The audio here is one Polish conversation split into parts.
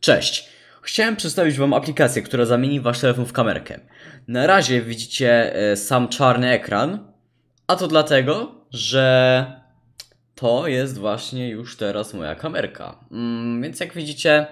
Cześć! Chciałem przedstawić Wam aplikację, która zamieni Wasz telefon w kamerkę. Na razie widzicie e, sam czarny ekran, a to dlatego, że to jest właśnie już teraz moja kamerka. Mm, więc jak widzicie,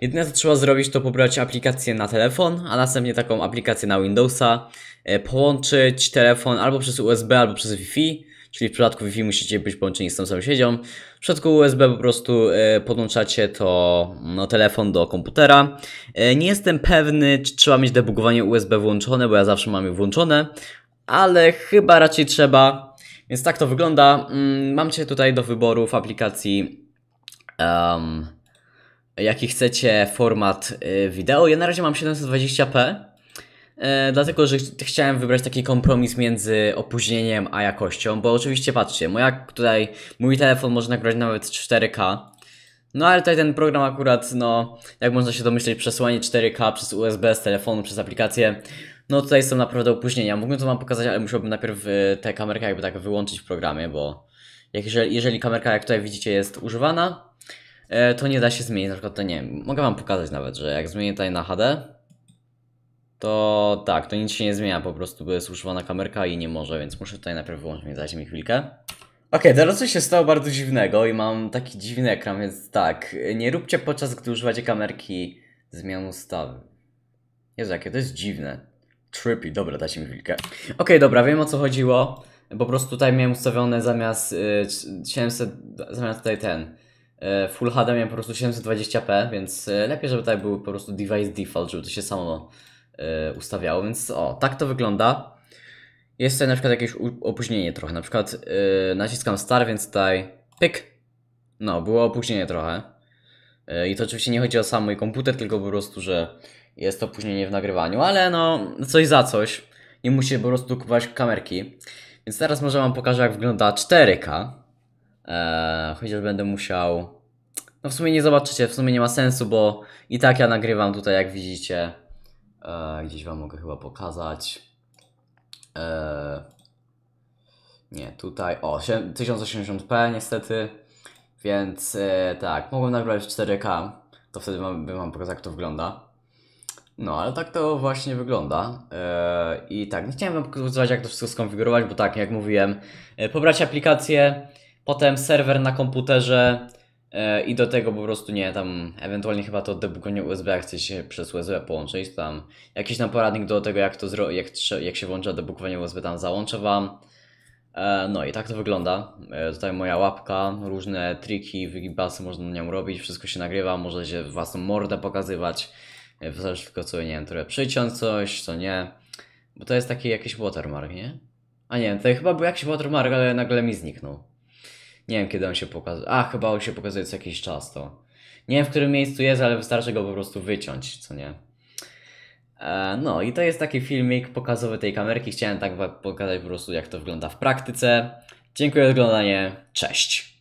jedyne co trzeba zrobić to pobrać aplikację na telefon, a następnie taką aplikację na Windowsa, e, połączyć telefon albo przez USB, albo przez Wi-Fi Czyli w przypadku Wi-Fi musicie być połączeni z tą samą siecią. W przypadku USB po prostu e, podłączacie to no, telefon do komputera. E, nie jestem pewny, czy trzeba mieć debugowanie USB włączone, bo ja zawsze mam je włączone, ale chyba raczej trzeba. Więc tak to wygląda. Mm, mam cię tutaj do wyboru w aplikacji. Um, jaki chcecie format e, wideo. Ja na razie mam 720p, E, dlatego, że chciałem wybrać taki kompromis między opóźnieniem a jakością, bo oczywiście patrzcie, moja tutaj, mój telefon może nagrać nawet 4K, no ale tutaj ten program akurat, no, jak można się domyśleć, przesyłanie 4K przez USB z telefonu, przez aplikację, no tutaj są naprawdę opóźnienia. Mógłbym to wam pokazać, ale musiałbym najpierw e, tę kamerkę jakby tak wyłączyć w programie, bo jak, jeżeli, jeżeli kamerka, jak tutaj widzicie, jest używana, e, to nie da się zmienić, na przykład to nie wiem, mogę wam pokazać nawet, że jak zmienię tutaj na HD, to tak, to nic się nie zmienia, po prostu bo jest używana kamerka i nie może, więc muszę tutaj najpierw wyłączyć, więc mi chwilkę. Okej, okay, teraz coś się stało bardzo dziwnego i mam taki dziwny ekran, więc tak, nie róbcie podczas gdy używacie kamerki zmian ustawy. Jezu, jakie to jest dziwne. Trippy, dobra, dajcie mi chwilkę. Okej, okay, dobra, wiem o co chodziło. Po prostu tutaj miałem ustawione zamiast y, 700, zamiast tutaj ten, y, Full HD miałem po prostu 720p, więc y, lepiej, żeby tutaj był po prostu device default, żeby to się samo E, ustawiało, więc o, tak to wygląda. Jest tutaj na przykład jakieś opóźnienie trochę, na przykład yy, naciskam star, więc tutaj pyk, no było opóźnienie trochę. Yy, I to oczywiście nie chodzi o sam mój komputer, tylko po prostu, że jest to opóźnienie w nagrywaniu, ale no coś za coś. Nie musi po prostu kupować kamerki. Więc teraz może Wam pokażę jak wygląda 4K. Eee, chociaż będę musiał... No w sumie nie zobaczycie, w sumie nie ma sensu, bo i tak ja nagrywam tutaj jak widzicie E, gdzieś Wam mogę chyba pokazać. E, nie, tutaj, o, 1080p niestety, więc e, tak, mogłem nagrać 4K, to wtedy wam, bym Wam pokazał jak to wygląda. No, ale tak to właśnie wygląda. E, I tak, nie chciałem Wam pokazać jak to wszystko skonfigurować, bo tak, jak mówiłem, e, pobrać aplikację, potem serwer na komputerze, E, I do tego po prostu nie, tam ewentualnie chyba to debugowanie USB, jak chce się przez USB połączyć, tam jakiś tam poradnik do tego, jak to jak, jak się włącza debugowanie USB, tam załączę Wam. E, no i tak to wygląda. E, tutaj moja łapka, różne triki, wygibasy można na nią robić, wszystko się nagrywa, może się własną mordę pokazywać, wystarczy tylko co, nie wiem, trochę przyciąć coś, co nie. Bo to jest taki jakiś watermark, nie? A nie, to chyba był jakiś watermark, ale nagle mi zniknął. Nie wiem, kiedy on się pokazuje. A, chyba on się pokazuje co jakiś czas to. Nie wiem, w którym miejscu jest, ale wystarczy go po prostu wyciąć, co nie? E, no i to jest taki filmik pokazowy tej kamerki. Chciałem tak pokazać po prostu, jak to wygląda w praktyce. Dziękuję za oglądanie. Cześć!